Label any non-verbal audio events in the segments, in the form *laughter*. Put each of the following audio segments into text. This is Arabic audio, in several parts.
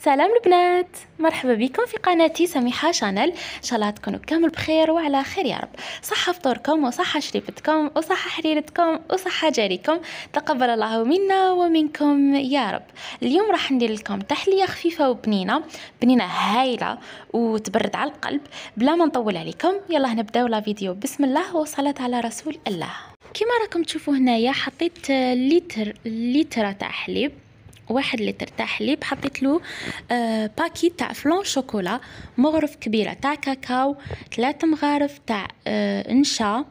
سلام البنات مرحبا بكم في قناتي سميحة شانل ان شاء الله تكونوا كامل بخير وعلى خير يا رب صحة فطوركم وصحة شريفتكم وصحة حريرتكم وصحة جاريكم تقبل الله منا ومنكم يا رب اليوم راح ندير لكم تحلية خفيفة وبنينة بنينة هايلة وتبرد على القلب بلا ما نطول عليكم يلا نبداو لا فيديو بسم الله والصلاة على رسول الله كما راكم تشوفوا هنايا حطيت لتر لتر تاع حليب واحد اللي ترتاح حليب حطيت له آه، باكي تاع فلون شوكولا مغرف كبيره تاع كاكاو ثلاثه مغارف تاع آه، نشا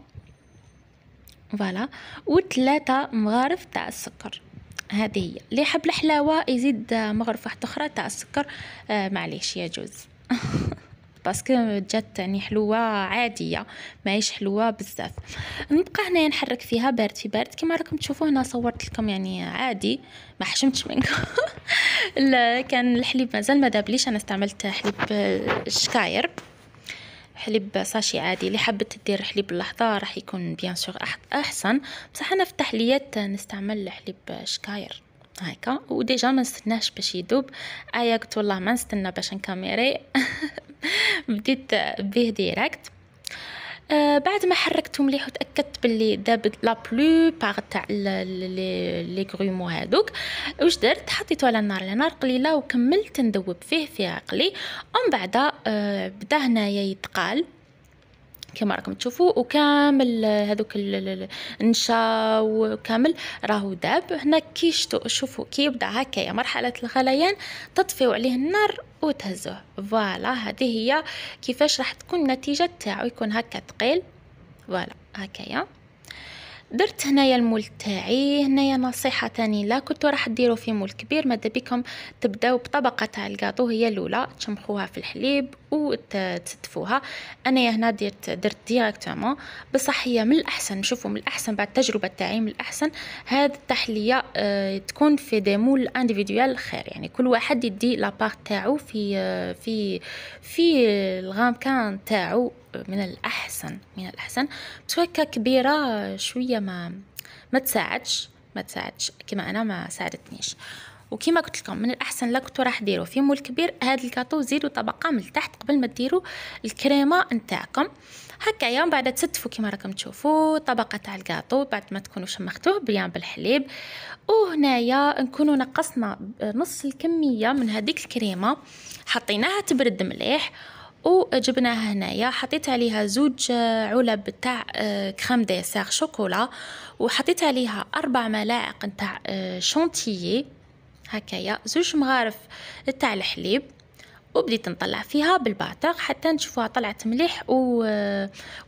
فوالا وثلاثه مغارف تاع السكر هذه هي اللي يحب الحلاوه يزيد آه، مغرفه اخرى تاع السكر آه معليش يجوز *laughs* باسكو جات يعني حلوه عاديه ماهيش حلوه بزاف نبقى هنايا نحرك فيها بارد في بارد كما راكم تشوفوا هنا صورت لكم يعني عادي ما حشمتش منكم *laughs* كان الحليب مازال ما دابليش انا استعملت حليب الشكاير حليب ساشي عادي اللي حبت دير حليب اللحظه راح يكون بيان سور احسن بصح انا في التحليات نستعمل حليب شكاير هكا وديجا ما نستناش باش يذوب ايا قلت والله ما نستنى باش نكاميري *laughs* *laughs* بديت به ديريكت آه بعد ما حركته مليح وتاكدت باللي داب لا بلو باغ تاع لي لي غرومو هادوك واش درت حطيته على النار على نار قليله وكملت ندوب فيه في عقلي ومن بعد آه، بدا هنايا يتقال كما راكم تشوفوا وكامل هذوك النشا وكامل راهو داب هنا كي شوفوا كي يبدا هكايا مرحله الغليان تطفيو عليه النار وتهزوه فوالا هذه هي كيفاش راح تكون النتيجه تاعو يكون هكا ثقيل فوالا هكايا درت هنايا المول تاعي هنايا نصيحه ثاني لا كنتو راح ديروا في مول كبير ماذا بكم تبداو بطبقه تاع الكاطو هي الاولى تشمخوها في الحليب وتستفوها انا هنا درت درت ديريكتومون بصح هي من الاحسن نشوفوا من الاحسن بعد التجربه تاعي من الاحسن هاد التحليه آه، تكون في دي مول انديفيديوال خير يعني كل واحد يدي لابارت تاعو في آه، في في الغام كان تاعو آه، من الاحسن من الاحسن بتوكا كبيره شويه ما ما تساعدش ما تساعدش كما انا ما ساعدتنيش وكيما قلت لكم من الاحسن لاكتو راح ديروا في مول كبير هذا الكاطو زيدوا طبقه من التحت قبل ما ديروا الكريمه نتاعكم هكايا يوم بعد تستفوا كيما راكم تشوفوا طبقه تاع الكاطو بعد ما تكونوا شمختوه بيان بالحليب وهنايا نكونوا نقصنا نص الكميه من هذيك الكريمه حطيناها تبرد مليح وجبناها هنايا حطيت عليها زوج علب تاع كريم ديسير شوكولا وحطيت عليها اربع ملاعق تاع شونتيي آه، هكايا زوج مغارف تاع الحليب وبديت نطلع فيها بالباتر حتى نشوفوها طلعت مليح و...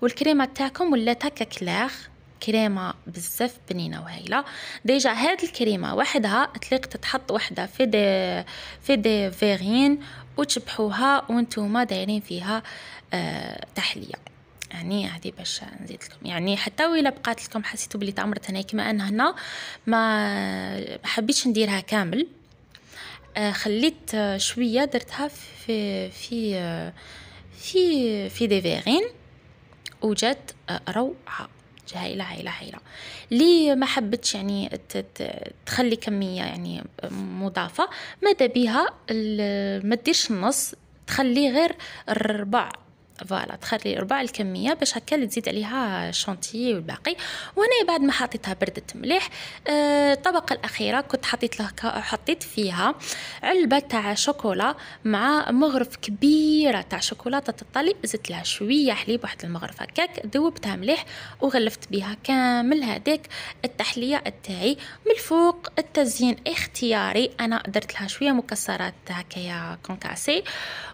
والكريمه تاعكم ولات هكا كلاغ كريمه بزاف بنينه وهايله ديجا هاد الكريمه وحدها تليق تتحط وحده في دي في دي فيغين وتشبحوها وانتوما دايرين فيها آه تحليه يعني هذه باش نزيد لكم يعني حتى ولا بقات لكم حسيتوا بلي تعمرت هنا كما انا هنا ما حبيتش نديرها كامل آه، خليت شويه درتها في في في في دي فيغين وجات روعه هايله هايله هايله لي ما حبتش يعني تخلي كميه يعني مضافه ماذا بها ما ديرش النص تخلي غير الربع فوالا تخلي ربع الكميه باش هكا تزيد عليها الشونتي والباقي وهنا بعد ما حطيتها بردت مليح آه، الطبقه الاخيره كنت حطيت لها حطيت فيها علبه تاع شوكولا مع مغرف كبيره تاع شوكولاته تطلي زدت لها شويه حليب واحد المغرف هكاك ذوبتها مليح وغلفت بها كامل هذيك التحليه تاعي من الفوق التزيين اختياري انا درت لها شويه مكسرات هكايا كونكاسي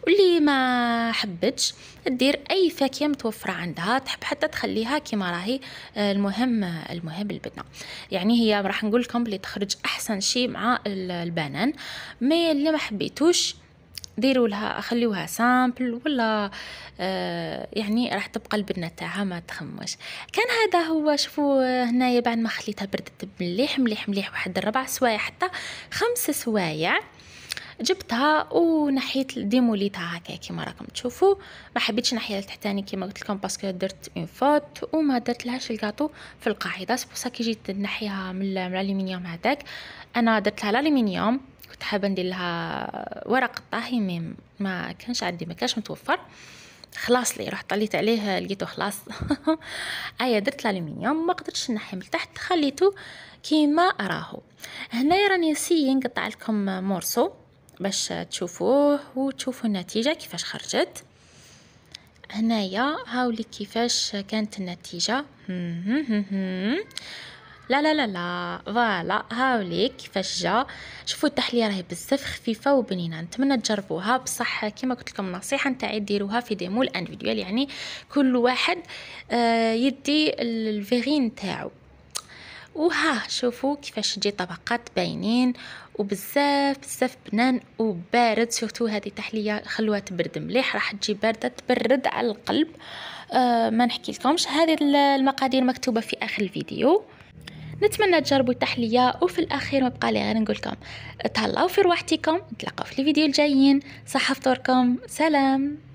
واللي ما حبتش دير اي فاكهه متوفره عندها تحب حتى تخليها كيما راهي آه، المهم المهم البنه يعني هي راح نقول لكم بلي تخرج احسن شيء مع البنان مي اللي ما حبيتوش ديروا لها خليوها سامبل ولا آه يعني راح تبقى البنه تاعها ما تخمش كان هذا هو شوفوا آه، هنايا بعد ما خليتها بردت مليح مليح مليح واحد الربع سوايع حتى خمس سوايع جبتها ونحيت ديموليتها هكا كيما راكم تشوفوا ما حبيتش نحيها لتحتاني كيما قلت لكم باسكو درت اون فوت وما درت لهاش الكاطو في القاعده سبوسا كي جيت نحيها من الالومنيوم هذاك انا درت لها الالومنيوم كنت حابه ندير لها ورق الطهي مي ما كانش عندي ما كانش متوفر خلاص لي رحت طليت عليه لقيتو خلاص *laughs* ايا درت الالومنيوم ما قدرتش نحي من تحت خليته كيما راهو هنايا راني سي نقطع لكم مورسو باش تشوفوه وتشوفوا النتيجه كيفاش خرجت هنايا هاولي كيفاش كانت النتيجه *laughs* لا لا لا لا فوالا هاولي كيفاش جا شوفوا التحليه راهي بزاف خفيفه وبنينه نتمنى تجربوها بصح كما قلت لكم النصيحه نتاعي ديروها في ديمو انفيديوال يعني كل واحد آه، يدي الفيغين نتاعو وها شوفوا كيفاش تجي طبقات باينين وبزاف بزاف بنان وبارد شفتوا هذه تحليه خلوها تبرد مليح راح تجي بارده تبرد على القلب أه ما نحكي لكمش هذه المقادير مكتوبه في اخر الفيديو نتمنى تجربوا التحليه وفي الاخير ما بقى لي غير نقول لكم تهلاو في رواحتكم نتلاقاو في الفيديو الجايين صحه فطوركم سلام